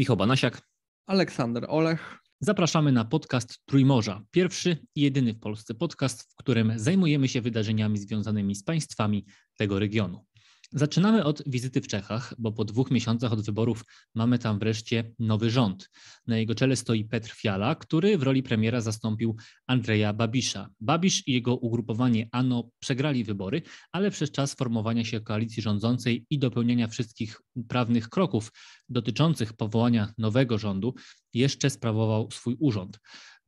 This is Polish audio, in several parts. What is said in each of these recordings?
Michał Banasiak, Aleksander Olech. Zapraszamy na podcast Trójmorza, pierwszy i jedyny w Polsce podcast, w którym zajmujemy się wydarzeniami związanymi z państwami tego regionu. Zaczynamy od wizyty w Czechach, bo po dwóch miesiącach od wyborów mamy tam wreszcie nowy rząd. Na jego czele stoi Petr Fiala, który w roli premiera zastąpił Andrzeja Babisza. Babisz i jego ugrupowanie ANO przegrali wybory, ale przez czas formowania się koalicji rządzącej i dopełniania wszystkich prawnych kroków dotyczących powołania nowego rządu jeszcze sprawował swój urząd.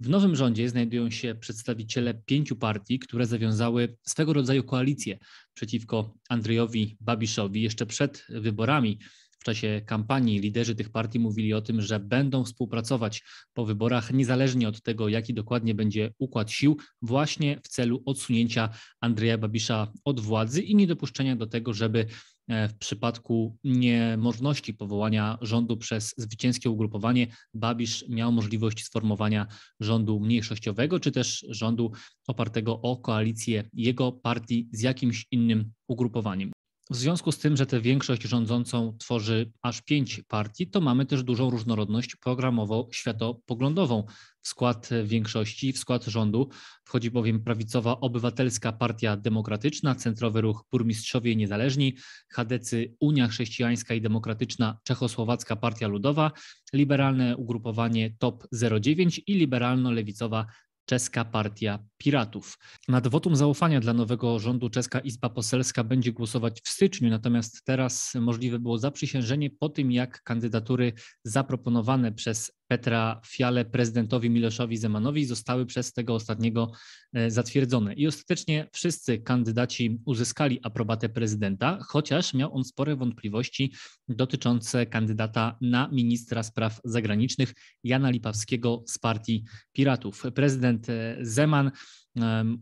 W nowym rządzie znajdują się przedstawiciele pięciu partii, które zawiązały swego rodzaju koalicję przeciwko Andrzejowi Babiszowi jeszcze przed wyborami. W czasie kampanii liderzy tych partii mówili o tym, że będą współpracować po wyborach, niezależnie od tego, jaki dokładnie będzie układ sił, właśnie w celu odsunięcia Andrzeja Babisza od władzy i niedopuszczenia do tego, żeby E, w przypadku niemożności powołania rządu przez zwycięskie ugrupowanie Babisz miał możliwość sformowania rządu mniejszościowego, czy też rządu opartego o koalicję jego partii z jakimś innym ugrupowaniem. W związku z tym, że tę większość rządzącą tworzy aż pięć partii, to mamy też dużą różnorodność programowo-światopoglądową. W skład większości, w skład rządu wchodzi bowiem prawicowa Obywatelska Partia Demokratyczna, Centrowy Ruch Burmistrzowie Niezależni, Chadecy Unia Chrześcijańska i Demokratyczna Czechosłowacka Partia Ludowa, liberalne ugrupowanie TOP 09 i liberalno-lewicowa Czeska Partia Piratów. Nad wotum zaufania dla nowego rządu Czeska Izba Poselska będzie głosować w styczniu, natomiast teraz możliwe było zaprzysiężenie po tym, jak kandydatury zaproponowane przez Petra Fiale prezydentowi Miloszowi Zemanowi zostały przez tego ostatniego e, zatwierdzone. I ostatecznie wszyscy kandydaci uzyskali aprobatę prezydenta, chociaż miał on spore wątpliwości dotyczące kandydata na ministra spraw zagranicznych Jana Lipawskiego z partii Piratów. Prezydent e, Zeman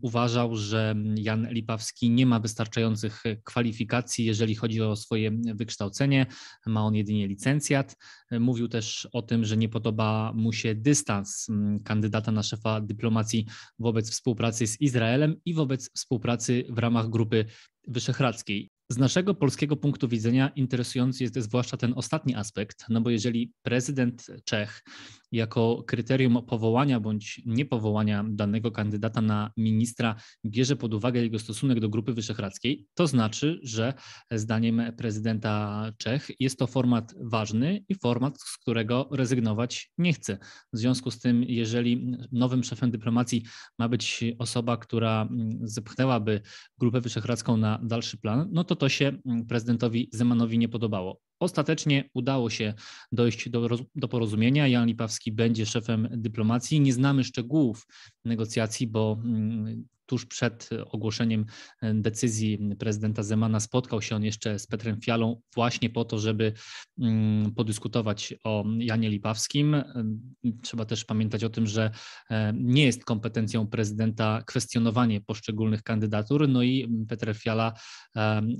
uważał, że Jan Lipawski nie ma wystarczających kwalifikacji, jeżeli chodzi o swoje wykształcenie, ma on jedynie licencjat. Mówił też o tym, że nie podoba mu się dystans kandydata na szefa dyplomacji wobec współpracy z Izraelem i wobec współpracy w ramach Grupy Wyszehradzkiej. Z naszego polskiego punktu widzenia interesujący jest zwłaszcza ten ostatni aspekt, no bo jeżeli prezydent Czech jako kryterium powołania bądź niepowołania danego kandydata na ministra bierze pod uwagę jego stosunek do Grupy Wyszehradzkiej, to znaczy, że zdaniem prezydenta Czech jest to format ważny i format, z którego rezygnować nie chce. W związku z tym, jeżeli nowym szefem dyplomacji ma być osoba, która zepchnęłaby Grupę Wyszehradzką na dalszy plan, no to to się prezydentowi Zemanowi nie podobało. Ostatecznie udało się dojść do, do, porozumienia. Jan Lipawski będzie szefem dyplomacji. Nie znamy szczegółów negocjacji, bo mm, tuż przed e, ogłoszeniem e, decyzji prezydenta Zemana spotkał się on jeszcze z Petrem Fialą właśnie po to, żeby mm, podyskutować o Janie Lipawskim. E, trzeba też pamiętać o tym, że nie jest kompetencją prezydenta kwestionowanie poszczególnych kandydatur. No i Peter Fiala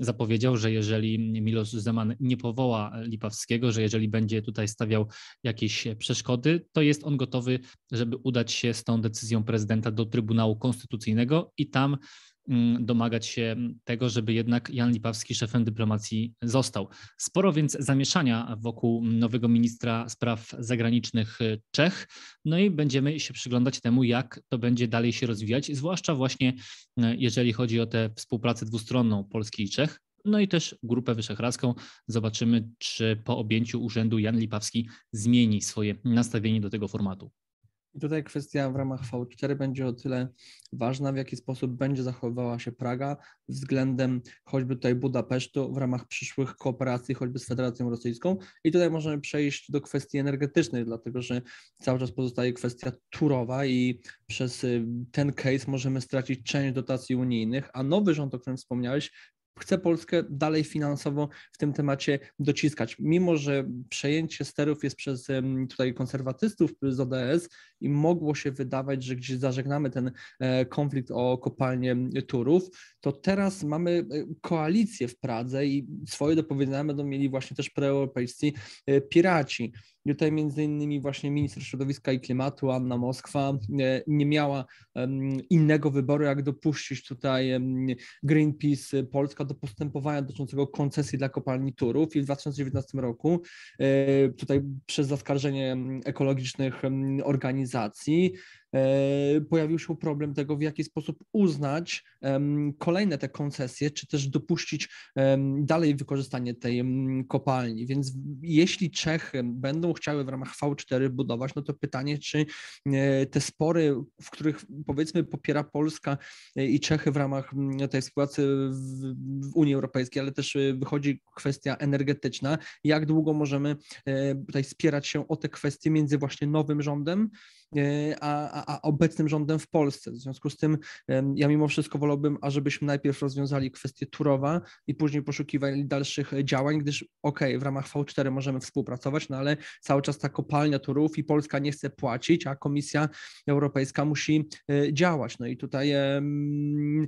zapowiedział, że jeżeli Milos Zeman nie powoła Lipawskiego, że jeżeli będzie tutaj stawiał jakieś przeszkody, to jest on gotowy, żeby udać się z tą decyzją prezydenta do Trybunału Konstytucyjnego i tam mm, domagać się tego, żeby jednak Jan Lipawski szefem dyplomacji został. Sporo więc zamieszania wokół nowego ministra spraw zagranicznych y, Czech, no i będziemy się przyglądać temu, jak to będzie dalej się rozwijać, zwłaszcza właśnie y, jeżeli chodzi o tę współpracę dwustronną Polski i Czech. No i też Grupę Wyszehradzką. Zobaczymy, czy po objęciu urzędu Jan Lipawski zmieni swoje nastawienie do tego formatu. I tutaj kwestia w ramach V4 będzie o tyle ważna, w jaki sposób będzie zachowywała się Praga względem choćby tutaj Budapesztu w ramach przyszłych kooperacji choćby z Federacją Rosyjską. I tutaj możemy przejść do kwestii energetycznej, dlatego że cały czas pozostaje kwestia turowa i przez y, ten case możemy stracić część dotacji unijnych, a nowy rząd, o którym wspomniałeś, chce Polskę dalej finansowo w tym temacie dociskać. Mimo, że przejęcie sterów jest przez tutaj konserwatystów z ODS i mogło się wydawać, że gdzieś zażegnamy ten e, konflikt o kopalnię Turów, to teraz mamy e, koalicję w Pradze i swoje do powiedzenia będą mieli właśnie też preeuropejscy e, piraci. I tutaj między innymi właśnie minister środowiska i klimatu Anna Moskwa e, nie miała innego wyboru, jak dopuścić tutaj Greenpeace Polska do postępowania dotyczącego koncesji dla kopalni Turów i w 2019 roku tutaj przez zaskarżenie ekologicznych organizacji E, pojawił się problem tego, w jaki sposób uznać kolejne te koncesje, czy też dopuścić dalej wykorzystanie tej kopalni. Więc jeśli Czechy będą chciały w ramach V4 budować, no to pytanie, czy e, te spory, w których powiedzmy popiera Polska e, i Czechy w ramach tej współpracy w Unii Europejskiej, ale też wychodzi kwestia energetyczna, jak długo możemy tutaj spierać się o te kwestie między właśnie nowym rządem, E, a, a obecnym rządem w Polsce. W związku z tym ja mimo wszystko wolałbym, ażebyśmy najpierw rozwiązali kwestię Turowa i później poszukiwali dalszych e, działań, gdyż okej, okay, w ramach V4 możemy współpracować, no ale cały czas ta kopalnia Turów i Polska nie chce płacić, a Komisja Europejska musi e, działać. No i tutaj um,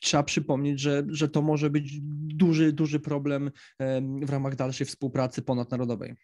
trzeba przypomnieć, że, że to może być duży, duży problem um, w ramach dalszej współpracy ponadnarodowej.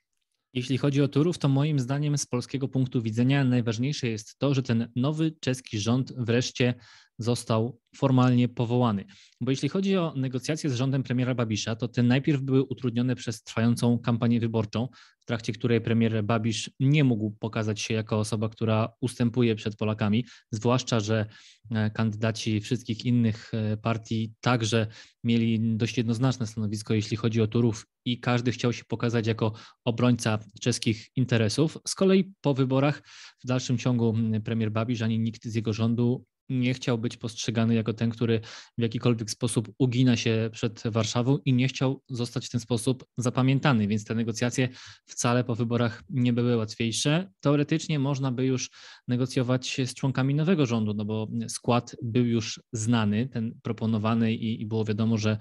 Jeśli chodzi o Turów, to moim zdaniem z polskiego punktu widzenia najważniejsze jest to, że ten nowy czeski rząd wreszcie został formalnie powołany. Bo jeśli chodzi o negocjacje z rządem premiera Babisza, to te najpierw były utrudnione przez trwającą kampanię wyborczą, w trakcie której premier Babisz nie mógł pokazać się jako osoba, która ustępuje przed Polakami, zwłaszcza, że e, kandydaci wszystkich innych e, partii także mieli dość jednoznaczne stanowisko, jeśli chodzi o Turów i każdy chciał się pokazać jako obrońca czeskich interesów. Z kolei po wyborach w dalszym ciągu premier Babisz ani nikt z jego rządu nie chciał być postrzegany jako ten, który w jakikolwiek sposób ugina się przed Warszawą i nie chciał zostać w ten sposób zapamiętany, więc te negocjacje wcale po wyborach nie były łatwiejsze. Teoretycznie można by już negocjować z członkami nowego rządu, no bo skład był już znany, ten proponowany i, i było wiadomo, że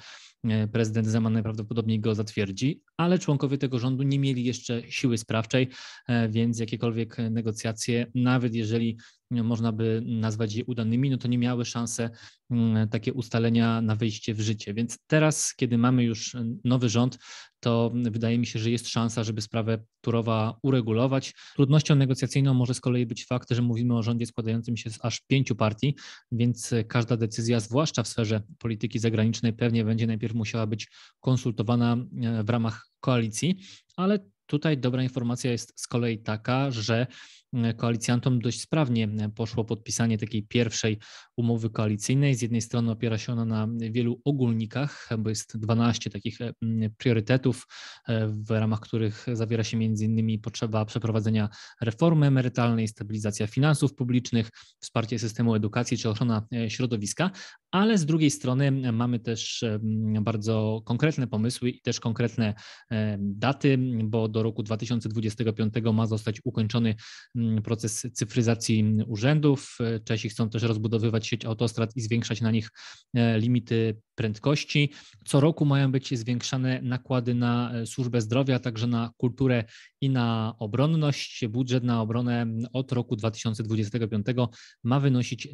E, prezydent Zeman najprawdopodobniej go zatwierdzi, ale członkowie tego rządu nie mieli jeszcze siły sprawczej, e, więc jakiekolwiek negocjacje, nawet jeżeli można by nazwać je udanymi, no to nie miały szansy mm, takie ustalenia na wyjście w życie. Więc teraz, kiedy mamy już nowy rząd, to wydaje mi się, że jest szansa, żeby sprawę Turowa uregulować. Trudnością negocjacyjną może z kolei być fakt, że mówimy o rządzie składającym się z aż pięciu partii, więc każda decyzja, zwłaszcza w sferze polityki zagranicznej, pewnie będzie najpierw musiała być konsultowana e, w ramach koalicji, ale Tutaj dobra informacja jest z kolei taka, że koalicjantom dość sprawnie poszło podpisanie takiej pierwszej umowy koalicyjnej. Z jednej strony opiera się ona na wielu ogólnikach, bo jest 12 takich e, priorytetów, e, w ramach których zawiera się m.in. potrzeba przeprowadzenia reformy emerytalnej, stabilizacja finansów publicznych, wsparcie systemu edukacji czy ochrona e, środowiska, ale z drugiej strony mamy też bardzo konkretne pomysły i też konkretne daty, bo do roku 2025 ma zostać ukończony Mm, proces cyfryzacji urzędów. E, Czesi chcą też rozbudowywać sieć autostrad i zwiększać na nich e, limity prędkości. Co roku mają być zwiększane nakłady na e, służbę zdrowia, także na kulturę i na obronność. Budżet na obronę od roku 2025 ma wynosić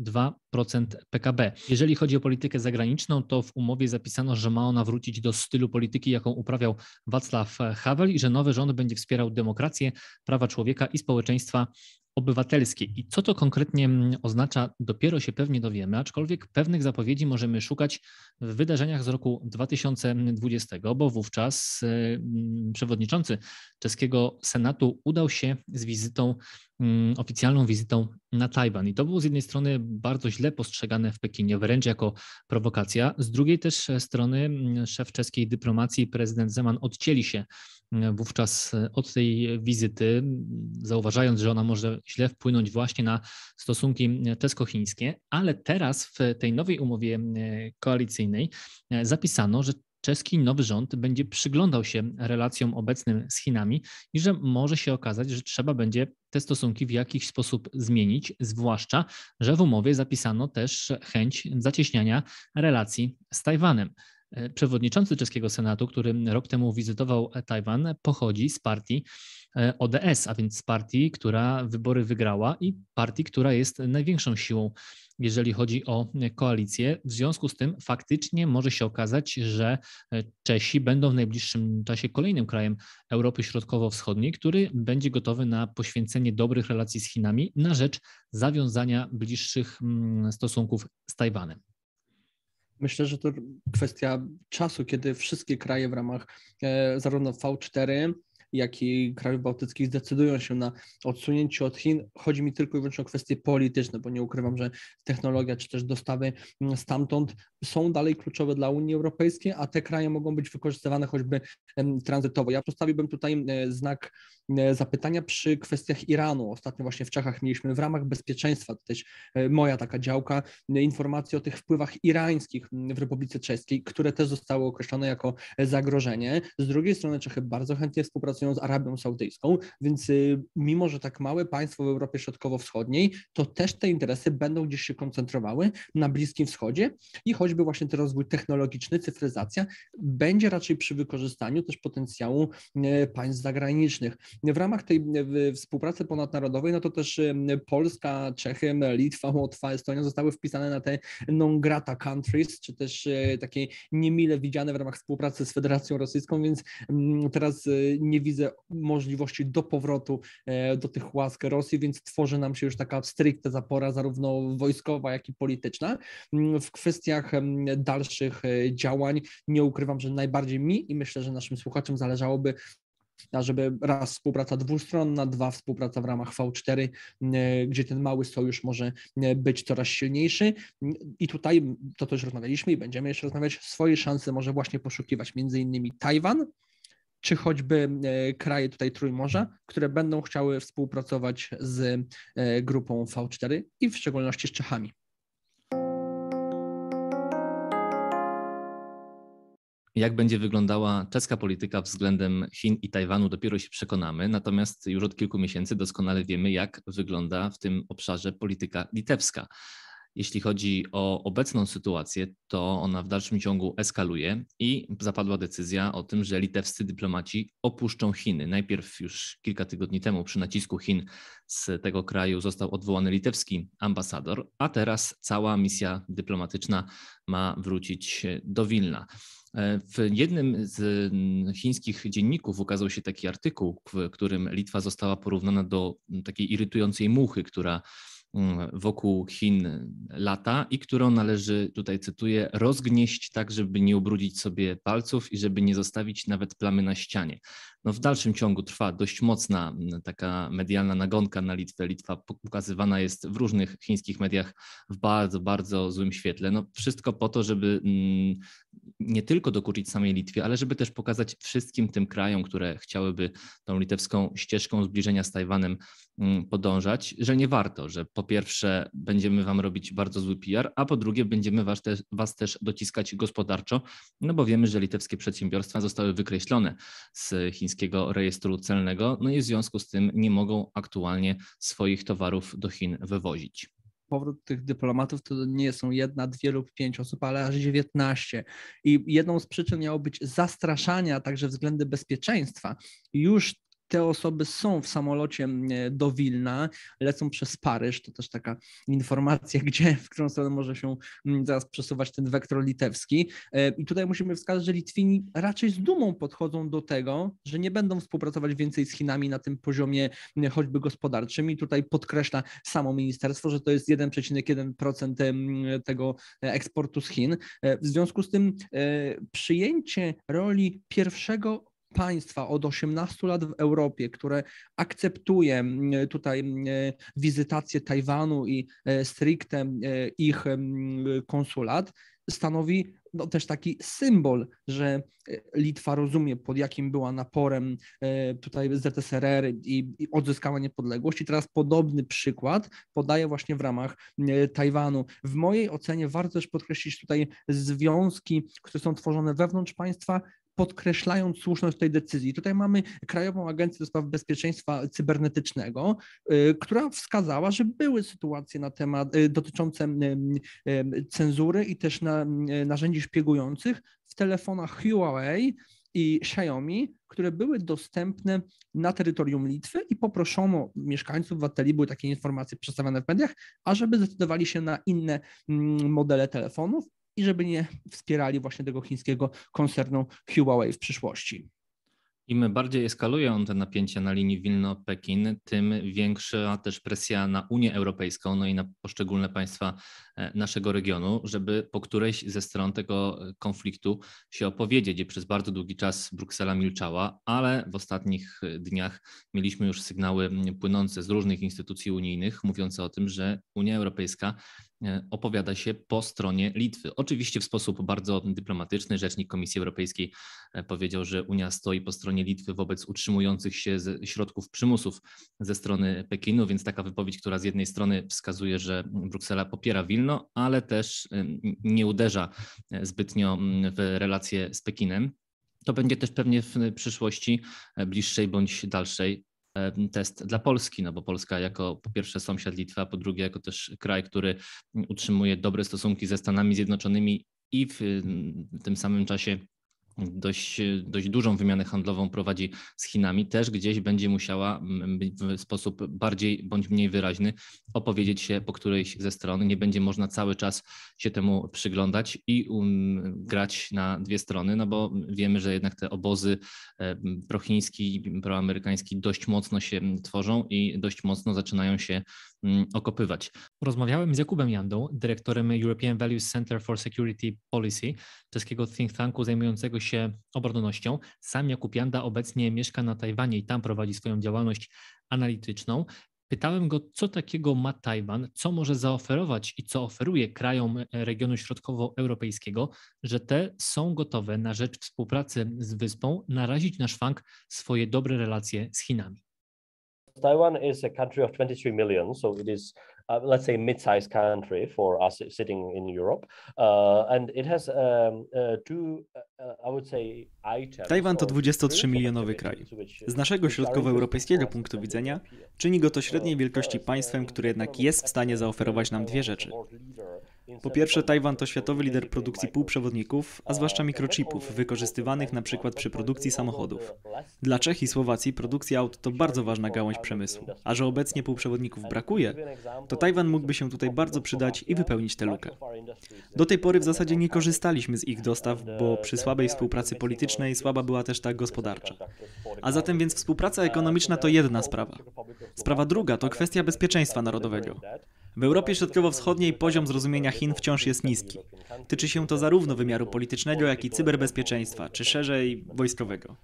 2% PKB. Jeżeli chodzi o politykę zagraniczną, to w umowie zapisano, że ma ona wrócić do stylu polityki, jaką uprawiał Wacław Havel i że nowy rząd będzie wspierał demokrację, prawa człowieka i społeczeństwa obywatelskie. I co to konkretnie mm, oznacza, dopiero się pewnie dowiemy, aczkolwiek pewnych zapowiedzi możemy szukać w wydarzeniach z roku 2020, bo wówczas e, mm, przewodniczący czeskiego Senatu udał się z wizytą Mm, oficjalną wizytą na Tajwan. I to było z jednej strony bardzo źle postrzegane w Pekinie, wręcz jako prowokacja, z drugiej też strony mm, szef czeskiej dyplomacji, prezydent Zeman odcięli się mm, wówczas e, od tej wizyty, zauważając, że ona może źle wpłynąć właśnie na stosunki czesko-chińskie, ale teraz w tej nowej umowie koalicyjnej e, zapisano, że czeski nowy rząd będzie przyglądał się relacjom obecnym z Chinami i że może się okazać, że trzeba będzie te stosunki w jakiś sposób zmienić, zwłaszcza, że w umowie zapisano też chęć zacieśniania relacji z Tajwanem. E, przewodniczący czeskiego Senatu, który rok temu wizytował Tajwan, pochodzi z partii E, ODS, a więc partii, która wybory wygrała i partii, która jest największą siłą, jeżeli chodzi o e, koalicję. W związku z tym faktycznie może się okazać, że e, Czesi będą w najbliższym czasie kolejnym krajem Europy Środkowo-Wschodniej, który będzie gotowy na poświęcenie dobrych relacji z Chinami na rzecz zawiązania bliższych mm, stosunków z Tajwanem. Myślę, że to kwestia czasu, kiedy wszystkie kraje w ramach zarówno V4, jak i krajów bałtyckich zdecydują się na odsunięcie od Chin. Chodzi mi tylko i wyłącznie o kwestie polityczne, bo nie ukrywam, że technologia czy też dostawy mm, stamtąd są dalej kluczowe dla Unii Europejskiej, a te kraje mogą być wykorzystywane choćby tranzytowo. Ja postawiłbym tutaj e, znak e, zapytania przy kwestiach Iranu. Ostatnio właśnie w Czechach mieliśmy w ramach bezpieczeństwa, to też e, moja taka działka, informacje o tych wpływach irańskich w Republice Czeskiej, które też zostały określone jako zagrożenie. Z drugiej strony Czechy bardzo chętnie współpracują współpracują z Arabią Saudyjską, więc y, mimo, że tak małe państwo w Europie Środkowo-Wschodniej, to też te interesy będą gdzieś się koncentrowały na Bliskim Wschodzie i choćby właśnie ten rozwój technologiczny, cyfryzacja będzie raczej przy wykorzystaniu też potencjału y, państw zagranicznych. W ramach tej współpracy ponadnarodowej, no to też y, Polska, Czechy, Litwa, Łotwa, Estonia zostały wpisane na te non grata countries, czy też takie niemile widziane w ramach współpracy z Federacją Rosyjską, więc mm, teraz nie widzę widzę możliwości do powrotu e, do tych łask Rosji, więc tworzy nam się już taka stricte zapora zarówno wojskowa, jak i polityczna. Mm, w kwestiach dalszych e, działań nie ukrywam, że najbardziej mi i myślę, że naszym słuchaczom zależałoby żeby raz współpraca dwustronna, dwa współpraca w ramach V4, mm, e, gdzie ten mały sojusz może być coraz silniejszy. Mm, I tutaj to też rozmawialiśmy i będziemy jeszcze rozmawiać, swoje szanse może właśnie poszukiwać między innymi Tajwan, czy choćby e, kraje tutaj Trójmorza, które będą chciały współpracować z e, grupą V4 i w szczególności z Czechami. Jak będzie wyglądała czeska polityka względem Chin i Tajwanu, dopiero się przekonamy. Natomiast już od kilku miesięcy doskonale wiemy, jak wygląda w tym obszarze polityka litewska jeśli chodzi o obecną sytuację, to ona w dalszym ciągu eskaluje i zapadła decyzja o tym, że litewscy dyplomaci opuszczą Chiny. Najpierw już kilka tygodni temu przy nacisku Chin z tego kraju został odwołany litewski ambasador, a teraz cała misja dyplomatyczna ma wrócić do Wilna. W jednym z chińskich dzienników ukazał się taki artykuł, w którym Litwa została porównana do takiej irytującej muchy, która Mm, wokół Chin lata i którą należy, tutaj cytuję, rozgnieść tak, żeby nie ubrudzić sobie palców i żeby nie zostawić nawet plamy na ścianie no w dalszym ciągu trwa dość mocna taka medialna nagonka na Litwę. Litwa pokazywana jest w różnych chińskich mediach w bardzo, bardzo złym świetle. No wszystko po to, żeby nie tylko dokuczyć samej Litwie, ale żeby też pokazać wszystkim tym krajom, które chciałyby tą litewską ścieżką zbliżenia z Tajwanem podążać, że nie warto, że po pierwsze będziemy wam robić bardzo zły PR, a po drugie będziemy was też, was też dociskać gospodarczo, no bo wiemy, że litewskie przedsiębiorstwa zostały wykreślone z chińskich chińskiego rejestru celnego, no i w związku z tym nie mogą aktualnie swoich towarów do Chin wywozić powrót tych dyplomatów to nie są jedna, dwie lub pięć osób, ale aż 19. I jedną z przyczyn miało być zastraszania także względy bezpieczeństwa. Już te osoby są w samolocie mm, e, do Wilna, lecą przez Paryż, to też taka informacja, gdzie, w którą stronę może się mm, zaraz przesuwać ten wektor litewski. E, I tutaj musimy wskazać, że Litwini raczej z dumą podchodzą do tego, że nie będą współpracować więcej z Chinami na tym poziomie mm, choćby gospodarczym i tutaj podkreśla samo ministerstwo, że to jest 1,1% tego e, eksportu z Chin. W związku z tym przyjęcie roli pierwszego państwa od 18 lat w Europie, które akceptuje mm, tutaj mm, wizytację Tajwanu i e, stricte e, ich mm, konsulat, stanowi no, też taki symbol, że e, Litwa rozumie, pod jakim była naporem tutaj ZSRR i, i odzyskała niepodległość. I teraz podobny przykład podaję właśnie w ramach Tajwanu. W mojej ocenie warto też podkreślić tutaj związki, które są tworzone wewnątrz państwa podkreślając słuszność tej decyzji. Tutaj mamy Krajową Agencję do Spraw Bezpieczeństwa Cybernetycznego, y, która wskazała, że były sytuacje na temat y, dotyczące y, cenzury i też na, narzędzi szpiegujących w telefonach Huawei i Xiaomi, które były dostępne na terytorium Litwy i poproszono mieszkańców, obywateli, były takie informacje przedstawiane w mediach, ażeby zdecydowali się na inne mm, modele telefonów i żeby nie wspierali właśnie tego chińskiego koncernu Huawei w przyszłości. Im bardziej eskalują te napięcia na linii Wilno-Pekin, tym większa też presja na Unię Europejską, no i na poszczególne państwa e, naszego regionu, żeby po którejś ze stron tego konfliktu się opowiedzieć, gdzie przez bardzo długi czas Bruksela milczała, ale w ostatnich e, dniach mieliśmy już sygnały płynące z różnych instytucji unijnych mówiące o tym, że Unia Europejska E, opowiada się po stronie Litwy. Oczywiście w sposób bardzo dyplomatyczny rzecznik Komisji Europejskiej e, powiedział, że Unia stoi po stronie Litwy wobec utrzymujących się ze środków przymusów ze strony Pekinu, więc taka wypowiedź, która z jednej strony wskazuje, że Bruksela popiera Wilno, ale też e, nie uderza zbytnio w relacje z Pekinem. To będzie też pewnie w przyszłości bliższej bądź dalszej test dla Polski, no bo Polska jako po pierwsze sąsiad Litwa, po drugie jako też kraj, który utrzymuje dobre stosunki ze Stanami Zjednoczonymi i w tym samym czasie dość, dość dużą wymianę handlową prowadzi z Chinami, też gdzieś będzie musiała mm, w sposób bardziej bądź mniej wyraźny opowiedzieć się po którejś ze stron. Nie będzie można cały czas się temu przyglądać i um, grać na dwie strony, no bo wiemy, że jednak te obozy e, prochiński, proamerykański dość mocno się tworzą i dość mocno zaczynają się Mm, okopywać. Rozmawiałem z Jakubem Jandą, dyrektorem European Values Center for Security Policy, czeskiego think tanku zajmującego się obronnością. Sam Jakub Janda obecnie mieszka na Tajwanie i tam prowadzi swoją działalność analityczną. Pytałem go, co takiego ma Tajwan, co może zaoferować i co oferuje krajom regionu środkowoeuropejskiego, że te są gotowe na rzecz współpracy z wyspą narazić na szwank swoje dobre relacje z Chinami. Taiwan is a country of 23 million, so it is, uh, let's say, mid-sized country for us sitting in Europe, uh, and it has um, uh, two, uh, uh, I would say, items. to 23-milionowy kraj. Z naszego środkowoeuropejskiego punktu widzenia czyni go to średniej wielkości państwem, które jednak jest w stanie zaoferować nam dwie rzeczy. Po pierwsze, Tajwan to światowy lider produkcji półprzewodników, a zwłaszcza e, mikrochipów, e, wykorzystywanych na przykład przy produkcji e, samochodów. Dla Czech i Słowacji produkcja aut to bardzo ważna gałąź przemysłu, a że obecnie półprzewodników brakuje, to Tajwan mógłby się tutaj bardzo przydać i wypełnić tę lukę. Do tej pory w zasadzie nie korzystaliśmy z ich dostaw, bo przy słabej współpracy politycznej słaba była też ta gospodarcza. A zatem więc współpraca ekonomiczna to jedna sprawa. Sprawa druga to kwestia bezpieczeństwa narodowego. W Europie Środkowo-Wschodniej poziom zrozumienia Chin wciąż jest niski. Tyczy się to zarówno wymiaru politycznego, jak i cyberbezpieczeństwa, czy szerzej wojskowego.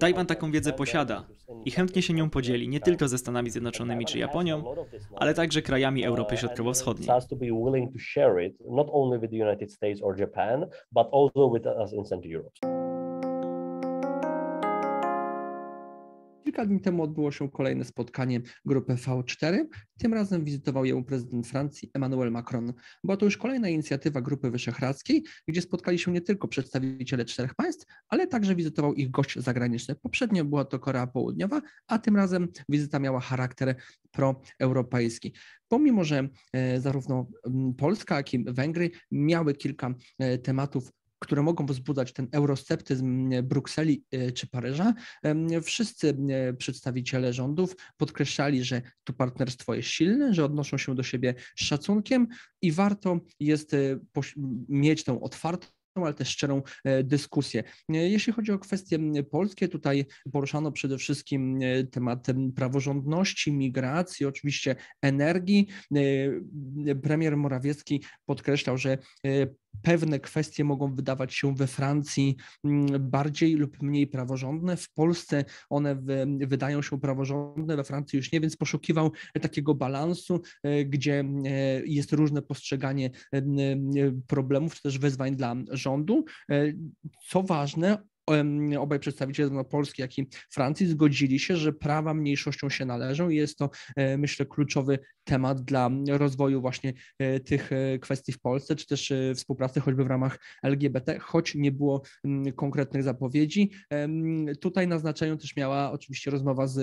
Tajwan taką wiedzę posiada i chętnie się nią podzieli nie tylko ze Stanami Zjednoczonymi czy Japonią, ale także krajami Europy Środkowo-Wschodniej. Europe. Kilka dni temu odbyło się kolejne spotkanie grupy V4. Tym razem wizytował ją prezydent Francji Emmanuel Macron. Była to już kolejna inicjatywa Grupy Wyszehradzkiej, gdzie spotkali się nie tylko przedstawiciele czterech państw, ale także wizytował ich gość zagraniczny. Poprzednio była to Korea Południowa, a tym razem wizyta miała charakter proeuropejski. Pomimo, że e, zarówno Polska, jak i Węgry miały kilka e, tematów które mogą wzbudzać ten eurosceptyzm e, Brukseli e, czy Paryża, e, wszyscy przedstawiciele rządów podkreślali, że to partnerstwo jest silne, że odnoszą się do siebie z szacunkiem i warto jest mieć tę otwartą, ale też szczerą dyskusję. Jeśli chodzi o kwestie polskie, tutaj poruszano przede wszystkim temat praworządności, migracji, oczywiście energii. Premier Morawiecki podkreślał, że pewne kwestie mogą wydawać się we Francji mm, bardziej lub mniej praworządne. W Polsce one wydają się praworządne, we Francji już nie, więc poszukiwał takiego balansu, e, gdzie e, jest różne postrzeganie e, problemów czy też wyzwań dla rządu. Co ważne, obaj przedstawiciele zarówno Polski, jak i Francji zgodzili się, że prawa mniejszością się należą i jest to, e, myślę, kluczowy temat dla rozwoju właśnie e, tych e, kwestii w Polsce, czy też współpracy choćby w ramach LGBT, choć nie było konkretnych zapowiedzi. Tutaj na znaczeniu też miała oczywiście rozmowa z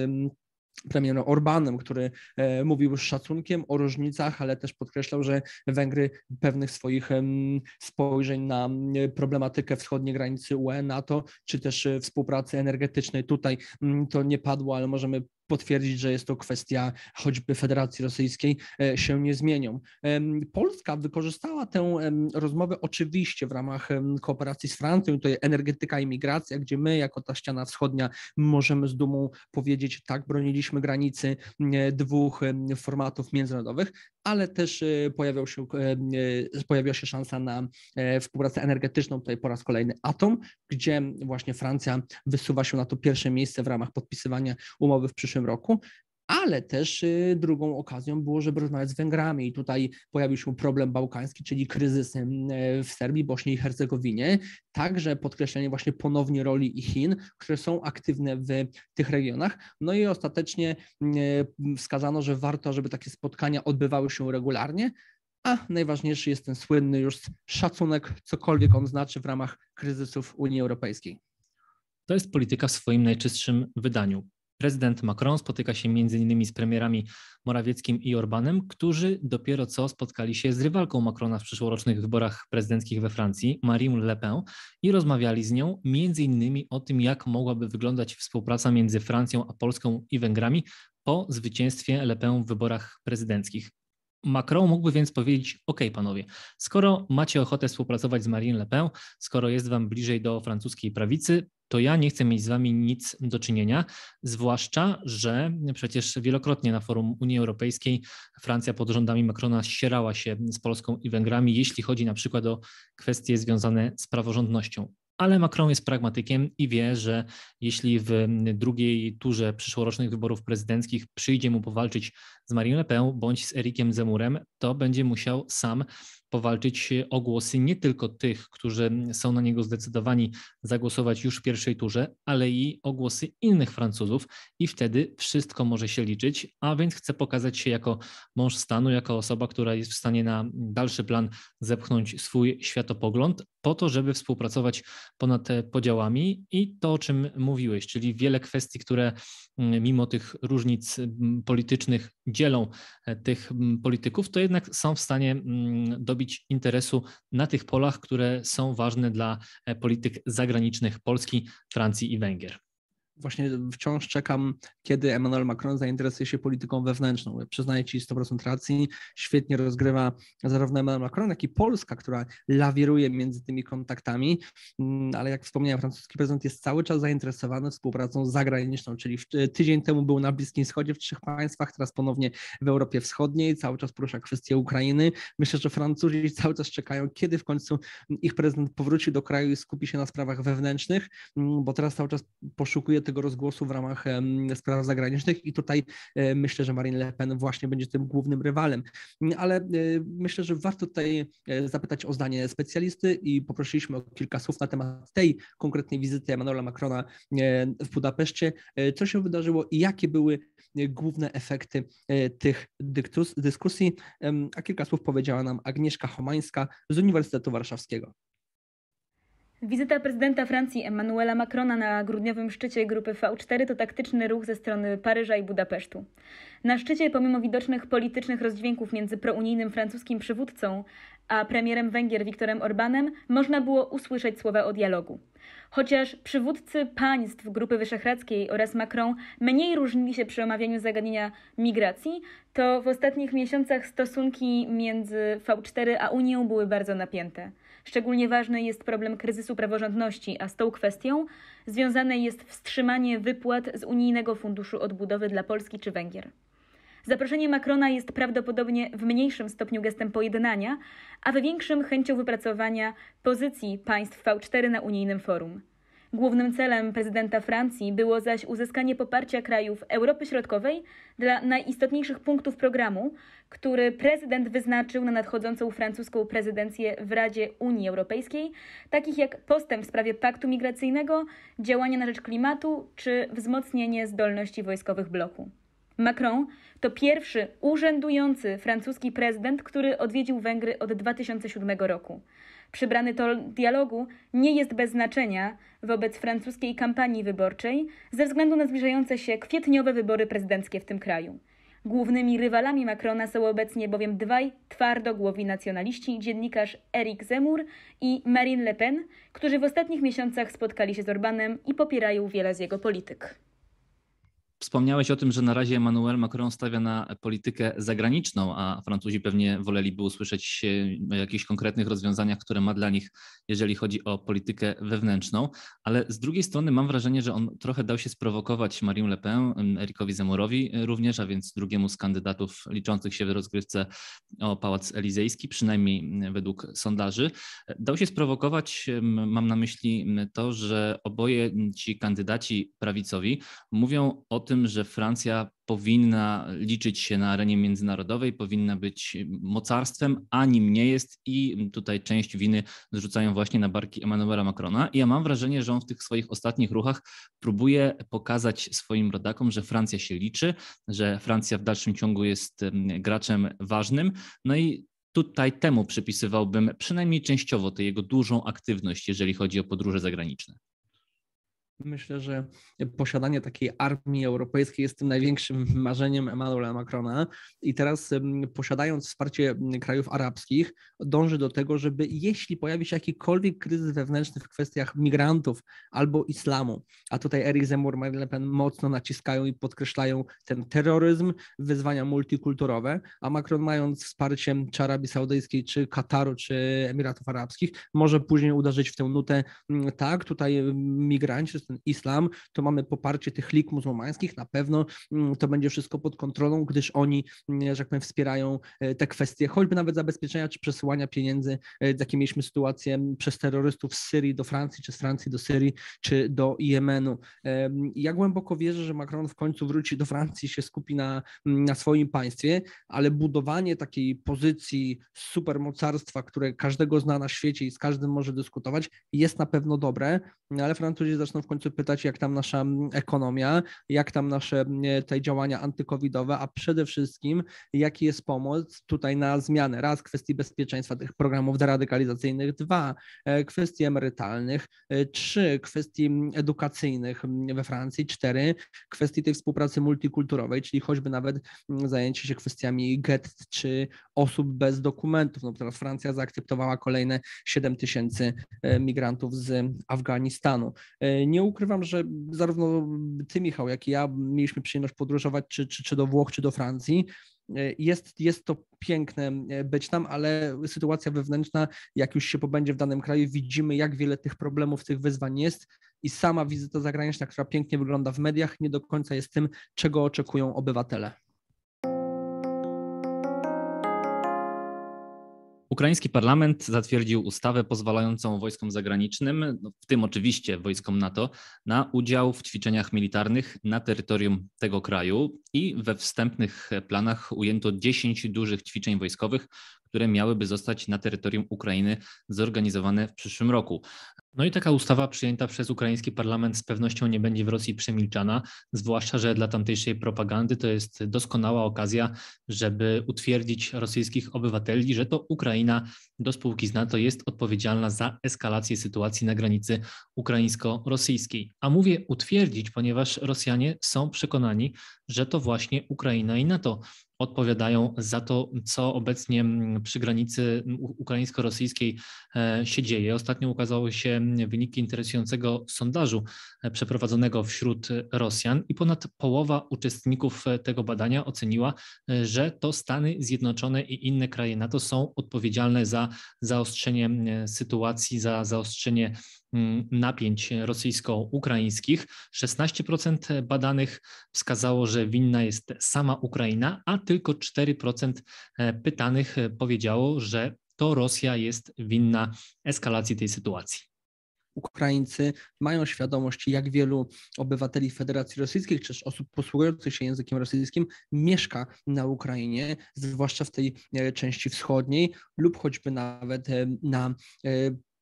premierem Orbanem, który e, mówił z szacunkiem o różnicach, ale też podkreślał, że Węgry pewnych swoich spojrzeń na problematykę wschodniej granicy UE, NATO, czy też e, współpracy energetycznej tutaj to nie padło, ale możemy potwierdzić, że jest to kwestia choćby Federacji Rosyjskiej, e, się nie zmienią. Polska wykorzystała tę rozmowę oczywiście w ramach kooperacji z Francją, To jest energetyka i migracja, gdzie my jako ta ściana wschodnia możemy z dumą powiedzieć, tak, broniliśmy granicy dwóch formatów międzynarodowych ale też e, pojawiał się, e, e, pojawiła się szansa na współpracę energetyczną, tutaj po raz kolejny Atom, gdzie właśnie Francja wysuwa się na to pierwsze miejsce w ramach podpisywania umowy w przyszłym roku ale też y, drugą okazją było, żeby rozmawiać z Węgrami i tutaj pojawił się problem bałkański, czyli kryzys y, w Serbii, Bośni i Hercegowinie. Także podkreślenie właśnie ponownie roli i Chin, które są aktywne w tych regionach. No i ostatecznie y, wskazano, że warto, żeby takie spotkania odbywały się regularnie, a najważniejszy jest ten słynny już szacunek, cokolwiek on znaczy w ramach kryzysów Unii Europejskiej. To jest polityka w swoim najczystszym wydaniu. Prezydent Macron spotyka się m.in. z premierami Morawieckim i Orbanem, którzy dopiero co spotkali się z rywalką Macrona w przyszłorocznych wyborach prezydenckich we Francji, Marine Le Pen, i rozmawiali z nią m.in. o tym, jak mogłaby wyglądać współpraca między Francją a Polską i Węgrami po zwycięstwie Le Pen w wyborach prezydenckich. Macron mógłby więc powiedzieć: OK, panowie, skoro macie ochotę współpracować z Marine Le Pen, skoro jest wam bliżej do francuskiej prawicy, to ja nie chcę mieć z wami nic do czynienia, zwłaszcza, że przecież wielokrotnie na forum Unii Europejskiej Francja pod rządami Macrona ścierała się z Polską i Węgrami, jeśli chodzi na przykład o kwestie związane z praworządnością ale Macron jest pragmatykiem i wie, że jeśli w drugiej turze przyszłorocznych wyborów prezydenckich przyjdzie mu powalczyć z Marine Le Pen bądź z Erikiem Zemurem, to będzie musiał sam powalczyć o głosy nie tylko tych, którzy są na niego zdecydowani zagłosować już w pierwszej turze, ale i o głosy innych Francuzów i wtedy wszystko może się liczyć, a więc chce pokazać się jako mąż stanu, jako osoba, która jest w stanie na dalszy plan zepchnąć swój światopogląd po to, żeby współpracować ponad e, podziałami i to, o czym mówiłeś, czyli wiele kwestii, które mimo tych różnic mm, politycznych dzielą e, tych mm, polityków, to jednak są w stanie mm, dobić interesu na tych polach, które są ważne dla e, polityk zagranicznych Polski, Francji i Węgier właśnie wciąż czekam, kiedy Emmanuel Macron zainteresuje się polityką wewnętrzną. Przyznaję Ci 100% racji, świetnie rozgrywa zarówno Emmanuel Macron, jak i Polska, która lawiruje między tymi kontaktami, mm, ale jak wspomniałem, francuski prezydent jest cały czas zainteresowany współpracą zagraniczną, czyli e, tydzień temu był na Bliskim Wschodzie w trzech państwach, teraz ponownie w Europie Wschodniej, cały czas porusza kwestię Ukrainy. Myślę, że Francuzi cały czas czekają, kiedy w końcu ich prezydent powróci do kraju i skupi się na sprawach wewnętrznych, mm, bo teraz cały czas poszukuje tego rozgłosu w ramach spraw zagranicznych i tutaj e, myślę, że Marine Le Pen właśnie będzie tym głównym rywalem. Ale e, myślę, że warto tutaj e, zapytać o zdanie specjalisty i poprosiliśmy o kilka słów na temat tej konkretnej wizyty Emmanuela Macrona w Budapeszcie. Co się wydarzyło i jakie były główne efekty tych dyskusji? A kilka słów powiedziała nam Agnieszka Homańska z Uniwersytetu Warszawskiego. Wizyta prezydenta Francji Emmanuela Macrona na grudniowym szczycie grupy V4 to taktyczny ruch ze strony Paryża i Budapesztu. Na szczycie, pomimo widocznych politycznych rozdźwięków między prounijnym francuskim przywódcą a premierem Węgier Viktorem Orbanem, można było usłyszeć słowa o dialogu. Chociaż przywódcy państw Grupy Wyszehradzkiej oraz Macron mniej różnili się przy omawianiu zagadnienia migracji, to w ostatnich miesiącach stosunki między V4 a Unią były bardzo napięte. Szczególnie ważny jest problem kryzysu praworządności, a z tą kwestią związane jest wstrzymanie wypłat z Unijnego Funduszu Odbudowy dla Polski czy Węgier. Zaproszenie Macrona jest prawdopodobnie w mniejszym stopniu gestem pojednania, a we większym chęcią wypracowania pozycji państw V4 na unijnym forum. Głównym celem prezydenta Francji było zaś uzyskanie poparcia krajów Europy Środkowej dla najistotniejszych punktów programu, który prezydent wyznaczył na nadchodzącą francuską prezydencję w Radzie Unii Europejskiej, takich jak postęp w sprawie paktu migracyjnego, działania na rzecz klimatu czy wzmocnienie zdolności wojskowych bloku. Macron to pierwszy urzędujący francuski prezydent, który odwiedził Węgry od 2007 roku przybrany to dialogu, nie jest bez znaczenia wobec francuskiej kampanii wyborczej ze względu na zbliżające się kwietniowe wybory prezydenckie w tym kraju. Głównymi rywalami Macrona są obecnie bowiem dwaj twardogłowi nacjonaliści, dziennikarz Eric Zemmour i Marine Le Pen, którzy w ostatnich miesiącach spotkali się z Orbanem i popierają wiele z jego polityk. Wspomniałeś o tym, że na razie Emmanuel Macron stawia na politykę zagraniczną, a Francuzi pewnie woleliby usłyszeć e, o jakichś konkretnych rozwiązaniach, które ma dla nich, jeżeli chodzi o politykę wewnętrzną. Ale z drugiej strony mam wrażenie, że on trochę dał się sprowokować Marine Le Pen, Erikowi Zemurowi e, również, a więc drugiemu z kandydatów liczących się w rozgrywce o Pałac Elizejski, przynajmniej według sondaży. E, dał się sprowokować, mam na myśli to, że oboje ci kandydaci prawicowi mówią o tym, że Francja powinna liczyć się na arenie międzynarodowej, powinna być mocarstwem, a nim nie jest i tutaj część winy zrzucają właśnie na barki Emmanuela Macrona. I ja mam wrażenie, że on w tych swoich ostatnich ruchach próbuje pokazać swoim rodakom, że Francja się liczy, że Francja w dalszym ciągu jest graczem ważnym. No i tutaj temu przypisywałbym przynajmniej częściowo tę jego dużą aktywność, jeżeli chodzi o podróże zagraniczne. Myślę, że posiadanie takiej armii europejskiej jest tym największym marzeniem Emmanuela Macrona i teraz posiadając wsparcie krajów arabskich dąży do tego, żeby jeśli pojawi się jakikolwiek kryzys wewnętrzny w kwestiach migrantów albo islamu, a tutaj Eric Zemmour, Marine Le Pen mocno naciskają i podkreślają ten terroryzm, wyzwania multikulturowe, a Macron mając wsparcie czy Arabii Saudyjskiej, czy Kataru, czy Emiratów Arabskich, może później uderzyć w tę nutę, tak, tutaj migranci ten islam, to mamy poparcie tych lig muzułmańskich, na pewno mm, to będzie wszystko pod kontrolą, gdyż oni, mm, że tak powiem, wspierają e, te kwestie, choćby nawet zabezpieczenia czy przesyłania pieniędzy, e, jakie mieliśmy sytuację mm, przez terrorystów z Syrii do Francji, czy z Francji do Syrii, czy do Jemenu. Ja głęboko wierzę, że Macron w końcu wróci do Francji, się skupi na, na swoim państwie, ale budowanie takiej pozycji supermocarstwa, które każdego zna na świecie i z każdym może dyskutować, jest na pewno dobre, no, ale Francuzi zaczną w końcu końcu pytać, jak tam nasza mm, ekonomia, jak tam nasze mm, te działania antykowidowe, a przede wszystkim jaki jest pomoc tutaj na zmianę. Raz, kwestii bezpieczeństwa tych programów deradykalizacyjnych, dwa, e, kwestii emerytalnych, e, trzy, kwestii mm, edukacyjnych we Francji, cztery, kwestii tej współpracy multikulturowej, czyli choćby nawet zajęcie się kwestiami gett czy osób bez dokumentów. No teraz Francja zaakceptowała kolejne 7 tysięcy e, migrantów z Afganistanu. Nie ukrywam, że zarówno ty, Michał, jak i ja mieliśmy przyjemność podróżować czy, czy, czy do Włoch, czy do Francji. E, jest, jest to piękne e, być tam, ale sytuacja wewnętrzna, jak już się pobędzie w danym kraju, widzimy, jak wiele tych problemów, tych wyzwań jest i sama wizyta zagraniczna, która pięknie wygląda w mediach, nie do końca jest tym, czego oczekują obywatele. Ukraiński parlament zatwierdził ustawę pozwalającą wojskom zagranicznym, no, w tym oczywiście wojskom NATO, na udział w ćwiczeniach militarnych na terytorium tego kraju i we wstępnych planach ujęto 10 dużych ćwiczeń wojskowych, które miałyby zostać na terytorium Ukrainy zorganizowane w przyszłym roku. No i taka ustawa przyjęta przez ukraiński parlament z pewnością nie będzie w Rosji przemilczana, zwłaszcza, że dla tamtejszej propagandy to jest doskonała okazja, żeby utwierdzić rosyjskich obywateli, że to Ukraina do spółki z NATO jest odpowiedzialna za eskalację sytuacji na granicy ukraińsko-rosyjskiej. A mówię utwierdzić, ponieważ Rosjanie są przekonani, że to właśnie Ukraina i NATO odpowiadają za to, co obecnie mm, przy granicy mm, ukraińsko-rosyjskiej e, się dzieje. Ostatnio ukazały się wyniki interesującego sondażu e, przeprowadzonego wśród Rosjan i ponad połowa uczestników e, tego badania oceniła, że to Stany Zjednoczone i inne kraje NATO są odpowiedzialne za zaostrzenie mm, sytuacji, za zaostrzenie Mm, napięć rosyjsko-ukraińskich. 16% badanych wskazało, że winna jest sama Ukraina, a tylko 4% e, pytanych e, powiedziało, że to Rosja jest winna eskalacji tej sytuacji. Ukraińcy mają świadomość, jak wielu obywateli Federacji Rosyjskiej czy też osób posługujących się językiem rosyjskim mieszka na Ukrainie, zwłaszcza w tej e, części wschodniej lub choćby nawet na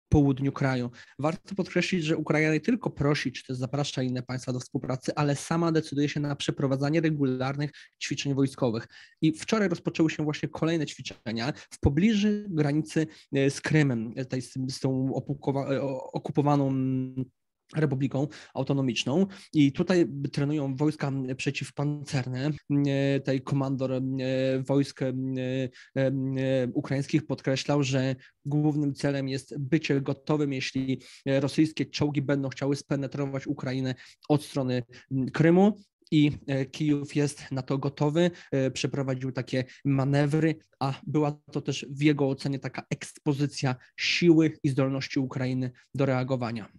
południu kraju. Warto podkreślić, że Ukraina nie tylko prosi czy też zaprasza inne państwa do współpracy, ale sama decyduje się na przeprowadzanie regularnych ćwiczeń wojskowych. I wczoraj rozpoczęły się właśnie kolejne ćwiczenia w pobliżu granicy e, z Krymem, e, tej, z tą e, okupowaną Republiką Autonomiczną i tutaj trenują wojska mm, przeciwpancerne. Mm, e, tutaj komandor mm, e, wojsk e, ukraińskich podkreślał, że głównym celem jest bycie gotowym, jeśli rosyjskie czołgi będą chciały spenetrować Ukrainę od strony Krymu i Kijów jest na to gotowy, przeprowadził takie manewry, a była to też w jego ocenie taka ekspozycja siły i zdolności Ukrainy do reagowania.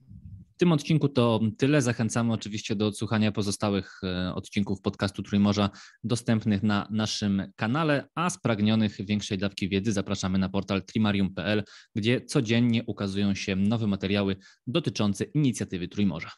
W tym odcinku to tyle. Zachęcamy oczywiście do odsłuchania pozostałych e, odcinków podcastu Trójmorza dostępnych na naszym kanale, a spragnionych większej dawki wiedzy zapraszamy na portal trimarium.pl, gdzie codziennie ukazują się nowe materiały dotyczące inicjatywy Trójmorza.